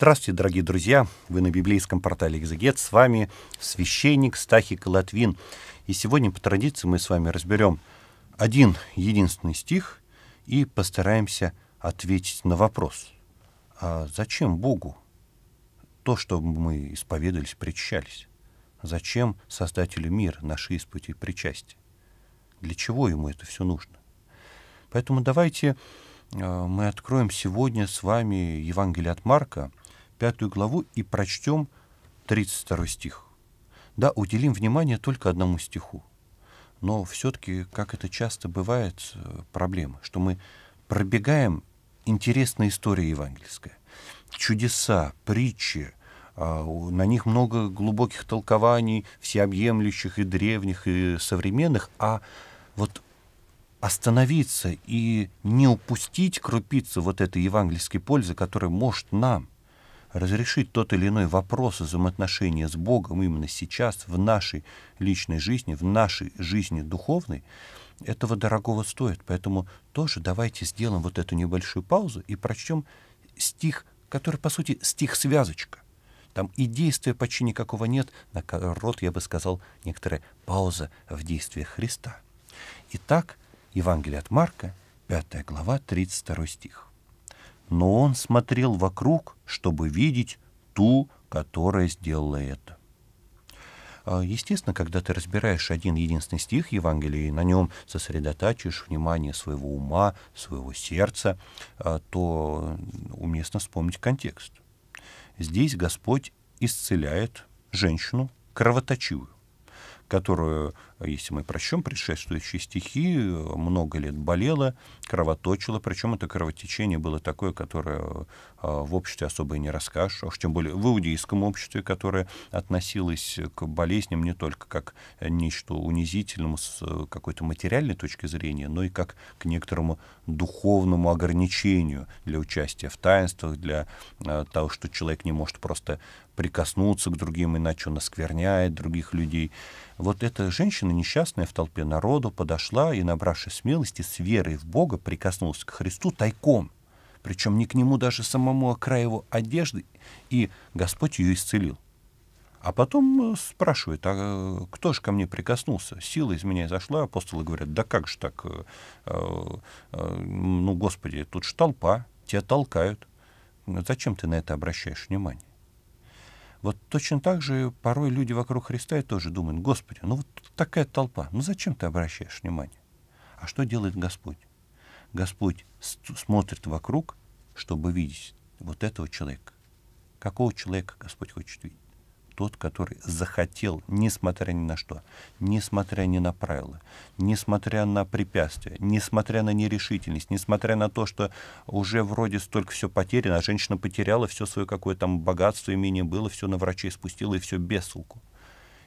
Здравствуйте, дорогие друзья! Вы на библейском портале «Экзегет». С вами священник Стахик Латвин. И сегодня, по традиции, мы с вами разберем один единственный стих и постараемся ответить на вопрос. А зачем Богу то, что мы исповедались, причащались? Зачем Создателю мир наши испыти и причастия? Для чего ему это все нужно? Поэтому давайте э, мы откроем сегодня с вами Евангелие от Марка – пятую главу и прочтем 32 стих. Да, уделим внимание только одному стиху. Но все-таки, как это часто бывает, э, проблема, что мы пробегаем интересная история евангельская. Чудеса, притчи, а, на них много глубоких толкований, всеобъемлющих и древних, и современных, а вот остановиться и не упустить крупицу вот этой евангельской пользы, которая может нам – разрешить тот или иной вопрос взаимоотношения с Богом именно сейчас, в нашей личной жизни, в нашей жизни духовной, этого дорогого стоит. Поэтому тоже давайте сделаем вот эту небольшую паузу и прочтем стих, который, по сути, стих-связочка. Там и действия почти никакого нет, наоборот, я бы сказал, некоторая пауза в действиях Христа. Итак, Евангелие от Марка, 5 глава, 32 стих но он смотрел вокруг, чтобы видеть ту, которая сделала это. А, естественно, когда ты разбираешь один единственный стих Евангелия и на нем сосредотачиваешь внимание своего ума, своего сердца, а, то уместно вспомнить контекст. Здесь Господь исцеляет женщину кровоточивую которую, если мы прощем предшествующие стихи, много лет болела, кровоточила, причем это кровотечение было такое, которое а, в обществе особо и не расскажешь, уж тем более в иудейском обществе, которое относилось к болезням не только как нечто унизительному с э, какой-то материальной точки зрения, но и как к некоторому духовному ограничению для участия в таинствах, для э, того, что человек не может просто прикоснуться к другим, иначе он оскверняет других людей. Вот эта женщина, несчастная в толпе народу, подошла и, набравшись смелости, с верой в Бога прикоснулась к Христу тайком. Причем не к нему даже самому, а край его одежды, и Господь ее исцелил. А потом э, спрашивает, а кто же ко мне прикоснулся? Сила из меня зашла. Апостолы говорят, да как же так? Э, э, ну, Господи, тут же толпа, тебя толкают. Зачем ты на это обращаешь внимание? Вот точно так же порой люди вокруг Христа и тоже думают, Господи, ну вот такая толпа, ну зачем ты обращаешь внимание? А что делает Господь? Господь смотрит вокруг, чтобы видеть вот этого человека. Какого человека Господь хочет видеть? тот, который захотел, несмотря ни на что, несмотря ни на правила, несмотря на препятствия, несмотря на нерешительность, несмотря на то, что уже вроде столько все потеряно, а женщина потеряла все свое какое там богатство, имение было, все на врачей спустила и все без толку.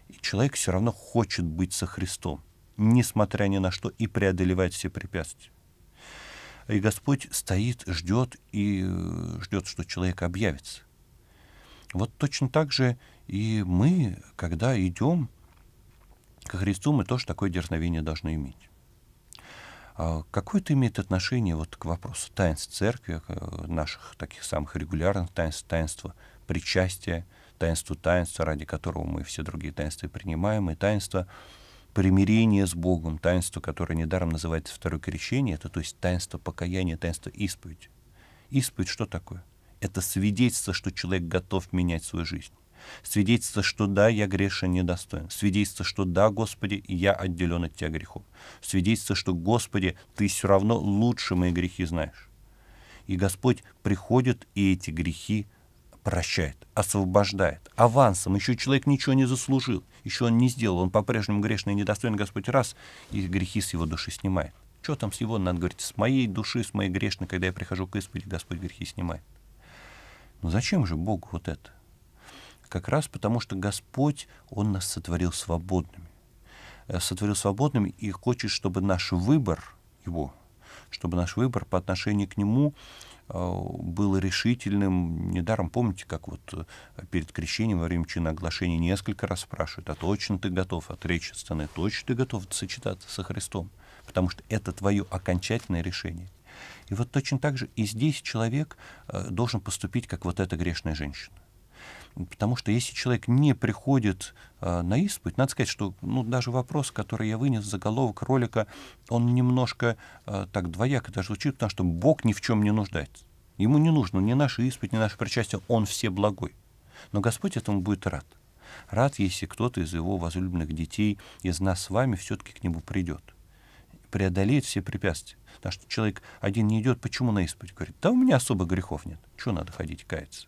И человек все равно хочет быть со Христом, несмотря ни на что, и преодолевать все препятствия. И Господь стоит, ждет и э, ждет, что человек объявится. Вот точно так же и мы, когда идем к Христу, мы тоже такое дерзновение должны иметь. А какое это имеет отношение вот к вопросу таинств церкви, э, наших таких самых регулярных таинств, таинства причастия, таинству таинства, ради которого мы все другие таинства принимаем, и таинство примирения с Богом, таинство, которое недаром называется второе крещение, это то есть таинство покаяния, таинство исповедь. Исповедь что такое? это свидетельство, что человек готов менять свою жизнь. Свидетельство, что да, я грешен, недостоин. Свидетельство, что да, Господи, я отделен от Тебя грехов. Свидетельство, что, Господи, Ты все равно лучше мои грехи знаешь. И Господь приходит и эти грехи прощает, освобождает, авансом. Еще человек ничего не заслужил, еще он не сделал, он по-прежнему грешный и недостоин, Господь раз, и грехи с его души снимает. Что там с его, надо говорить, с моей души, с моей грешной, когда я прихожу к исповеди, Господь грехи снимает. Но «Ну зачем же Богу вот это? Как раз потому, что Господь, Он нас сотворил свободными. Э, сотворил свободными и хочет, чтобы наш выбор Его, чтобы наш выбор по отношению к Нему э, был решительным. Недаром помните, как вот э, перед крещением во время чинооглашения несколько раз спрашивают, а точно ты готов отречься от страны, точно ты готов сочетаться со Христом, потому что это твое окончательное решение – и вот точно так же и здесь человек э, должен поступить, как вот эта грешная женщина. Потому что если человек не приходит э, на исповедь, надо сказать, что ну, даже вопрос, который я вынес в заголовок ролика, он немножко э, так двояко даже звучит, потому что Бог ни в чем не нуждается. Ему не нужно ни наша исповедь, ни наше причастие, он все благой. Но Господь этому будет рад. Рад, если кто-то из его возлюбленных детей, из нас с вами все-таки к нему придет преодолеет все препятствия. Потому что человек один не идет, почему на исповедь? Говорит, да у меня особо грехов нет. Чего надо ходить каяться?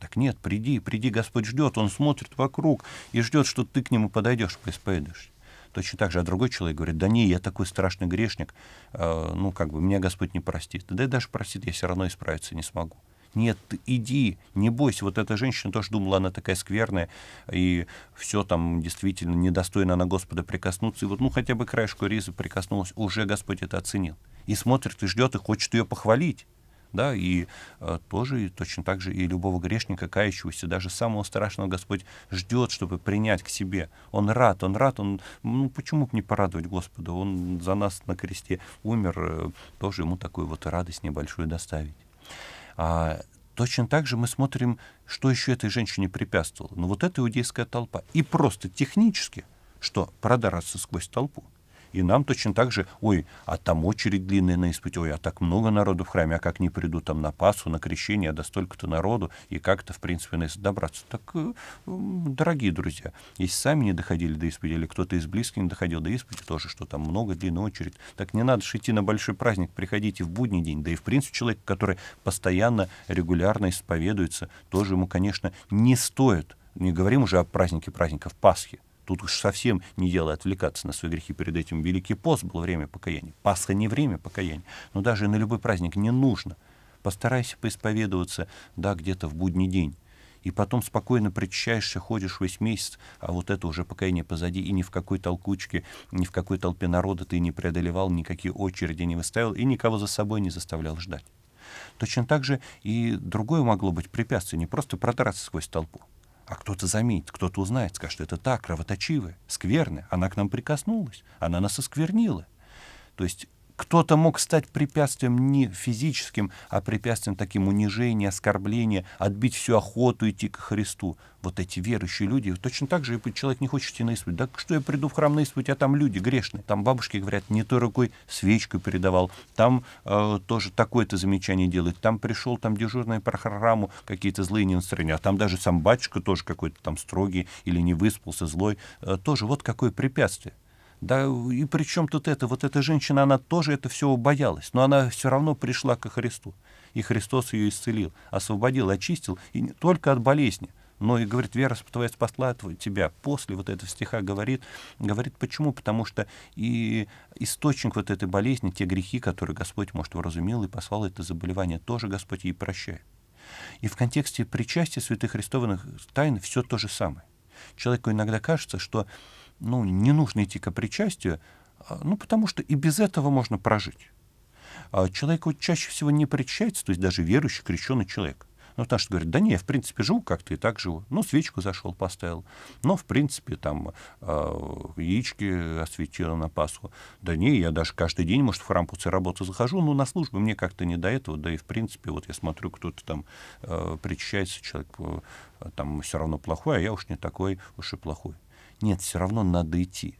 Так нет, приди, приди, Господь ждет, Он смотрит вокруг и ждет, что ты к Нему подойдешь, поисповедуешься. Точно так же, а другой человек говорит, да не, я такой страшный грешник, э, ну, как бы, меня Господь не простит. Да и даже простит, я все равно исправиться не смогу. Нет, иди, не бойся. Вот эта женщина тоже думала, она такая скверная, и все там действительно недостойно на Господа прикоснуться. И вот, ну, хотя бы краешку ризы прикоснулась, уже Господь это оценил. И смотрит, и ждет, и хочет ее похвалить. Да, и э, тоже и точно так же и любого грешника, кающегося, даже самого страшного Господь ждет, чтобы принять к себе. Он рад, он рад, он, ну почему бы не порадовать Господа? Он за нас на кресте умер, э, тоже ему такую вот радость небольшую доставить. А, Точно так же мы смотрим, что еще этой женщине препятствовало. Но ну, вот эта иудейская толпа. И просто технически, что продараться сквозь толпу — и нам точно так же, ой, а там очередь длинная на исповедь, ой, а так много народу в храме, а как не приду там на Пасху, на крещение, а да столько-то народу, и как-то, в принципе, на это добраться. Так, э, дорогие друзья, если сами не доходили до исповеди, или кто-то из близких не доходил до исповеди, тоже, что там много, длинная очередь, так не надо же идти на большой праздник, приходите в будний день. Да и, в принципе, человек, который постоянно, регулярно исповедуется, тоже ему, конечно, не стоит, не говорим уже о празднике праздников Пасхи, Тут уж совсем не дело отвлекаться на свои грехи. Перед этим Великий пост был время покаяния. Пасха не время покаяния. Но даже на любой праздник не нужно. Постарайся поисповедоваться, да, где-то в будний день. И потом спокойно причащаешься, ходишь весь месяц, а вот это уже покаяние позади, и ни в какой толкучке, ни в какой толпе народа ты не преодолевал, никакие очереди не выставил, и никого за собой не заставлял ждать. Точно так же и другое могло быть препятствие, не просто продраться сквозь толпу, а кто-то заметит, кто-то узнает, скажет, это так, кровоточивая, скверная, она к нам прикоснулась, она нас осквернила. То есть кто-то мог стать препятствием не физическим, а препятствием таким унижения, оскорбления, отбить всю охоту идти к Христу. Вот эти верующие люди, точно так же и человек не хочет идти на исповедь. Да что я приду в храм на исповедь, а там люди грешные. Там бабушки говорят, не той рукой свечку передавал, там э, тоже такое-то замечание делает, там пришел, там дежурный по храму, какие-то злые настроения, а там даже сам батюшка тоже какой-то там строгий или не выспался, злой, э, тоже вот какое препятствие. Да, и при чем тут это? Вот эта женщина, она тоже это все боялась, но она все равно пришла ко Христу. И Христос ее исцелил, освободил, очистил, и не только от болезни, но и, говорит, вера твоя спасла тебя. После вот этого стиха говорит, говорит, почему? Потому что и источник вот этой болезни, те грехи, которые Господь, может, вразумил и послал это заболевание, тоже Господь ей прощает. И в контексте причастия святых христованных тайн все то же самое. Человеку иногда кажется, что ну, не нужно идти к причастию, а, ну, потому что и без этого можно прожить. А, человек вот чаще всего не причащается, то есть даже верующий, крещенный человек. Ну, потому что говорит, да не, я в принципе живу как-то и так живу. Ну, свечку зашел, поставил. но ну, в принципе, там э, яички осветила на Пасху. Да не, я даже каждый день, может, в храм после работы захожу, но ну, на службу мне как-то не до этого. Да и, в принципе, вот я смотрю, кто-то там э, причащается, человек э, там все равно плохой, а я уж не такой уж и плохой. Нет, все равно надо идти.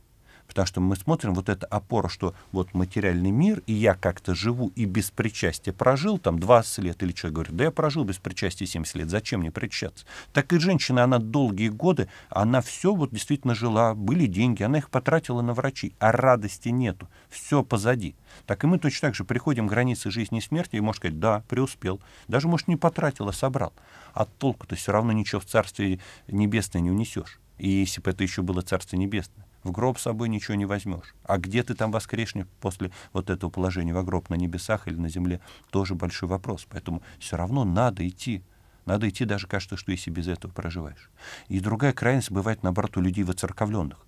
Потому что мы смотрим вот эта опора, что вот материальный мир, и я как-то живу и без причастия прожил там 20 лет, или человек говорит, да я прожил без причастия 70 лет, зачем мне причащаться? Так и женщина, она долгие годы, она все вот действительно жила, были деньги, она их потратила на врачей, а радости нету, все позади. Так и мы точно так же приходим к границе жизни и смерти, и можешь сказать, да, преуспел, даже, может, не потратил, а собрал. А толку-то все равно ничего в Царстве Небесное не унесешь. И если бы это еще было Царство Небесное. В гроб с собой ничего не возьмешь. А где ты там воскреснешь после вот этого положения в гроб на небесах или на земле, тоже большой вопрос. Поэтому все равно надо идти. Надо идти даже, кажется, что если без этого проживаешь. И другая крайность бывает, наоборот, у людей воцерковленных.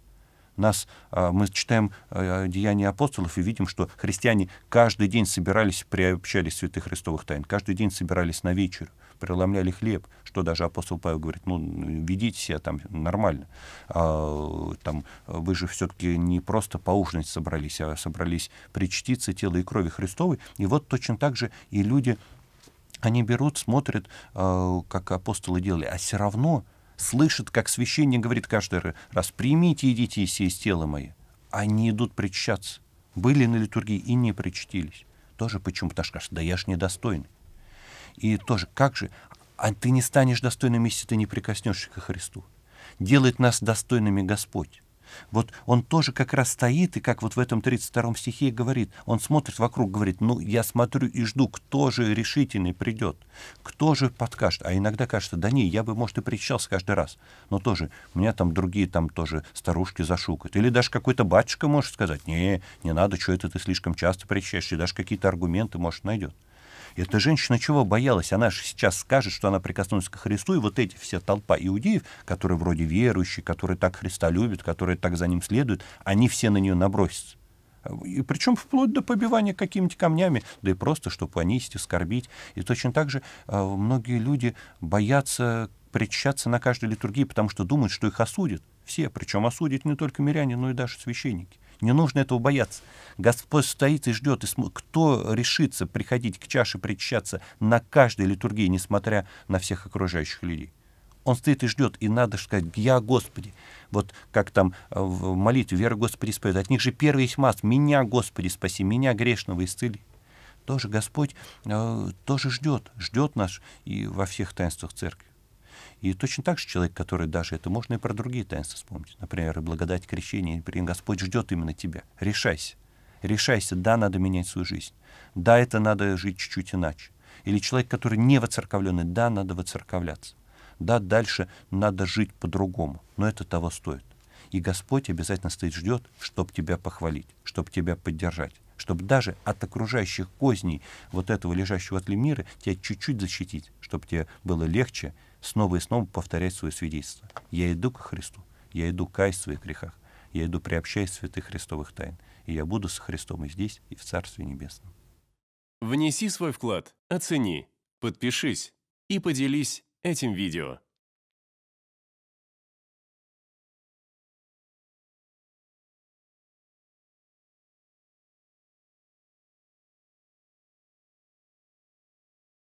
Нас, а, мы читаем а, деяния апостолов и видим, что христиане каждый день собирались, приобщались святых христовых тайн, каждый день собирались на вечер, преломляли хлеб, что даже апостол Павел говорит, ну, ведите себя там нормально. А, там, вы же все-таки не просто поужинать собрались, а собрались причтиться тела и крови Христовой. И вот точно так же и люди, они берут, смотрят, а, как апостолы делали, а все равно слышат, как священник говорит каждый раз, примите, идите и сесть тело мое. Они идут причащаться. Были на литургии и не причтились. Тоже почему? Потому что, да я ж недостойный. И тоже, как же, а ты не станешь достойным, если ты не прикоснешься ко Христу. Делает нас достойными Господь. Вот он тоже как раз стоит, и как вот в этом 32 стихе говорит, он смотрит вокруг, говорит, ну, я смотрю и жду, кто же решительный придет, кто же подкажет. А иногда кажется, да не, я бы, может, и причащался каждый раз, но тоже, у меня там другие там тоже старушки зашукают. Или даже какой-то батюшка может сказать, не, не надо, что это ты слишком часто причащаешь, и даже какие-то аргументы, может, найдет. Эта женщина чего боялась? Она же сейчас скажет, что она прикоснулась к Христу, и вот эти все толпа иудеев, которые вроде верующие, которые так Христа любят, которые так за ним следуют, они все на нее набросятся. И причем вплоть до побивания какими-то камнями, да и просто, чтобы понизить, оскорбить. И точно так же э, многие люди боятся причащаться на каждой литургии, потому что думают, что их осудят. Все, причем осудят не только миряне, но и даже священники. Не нужно этого бояться. Господь стоит и ждет. И см... Кто решится приходить к чаше, причащаться на каждой литургии, несмотря на всех окружающих людей? Он стоит и ждет, и надо сказать, я Господи. Вот как там э, в молитве «Вера Господи спасет». От них же первый есть масс. «Меня, Господи, спаси, меня, грешного, исцели» тоже Господь э, тоже ждет, ждет нас и во всех таинствах Церкви. И точно так же человек, который даже это можно и про другие таинства вспомнить. Например, и благодать крещения, и прием Господь ждет именно тебя. Решайся. Решайся, да, надо менять свою жизнь. Да, это надо жить чуть-чуть иначе. Или человек, который не воцерковленный, да, надо воцерковляться. Да, дальше надо жить по-другому, но это того стоит. И Господь обязательно стоит ждет, чтобы тебя похвалить, чтобы тебя поддержать, чтобы даже от окружающих козней вот этого лежащего от мира тебя чуть-чуть защитить, чтобы тебе было легче, снова и снова повторять свое свидетельство. Я иду к Христу, я иду каясь в своих грехах, я иду приобщаясь святых христовых тайн, и я буду со Христом и здесь, и в Царстве Небесном. Внеси свой вклад, оцени, подпишись и поделись этим видео.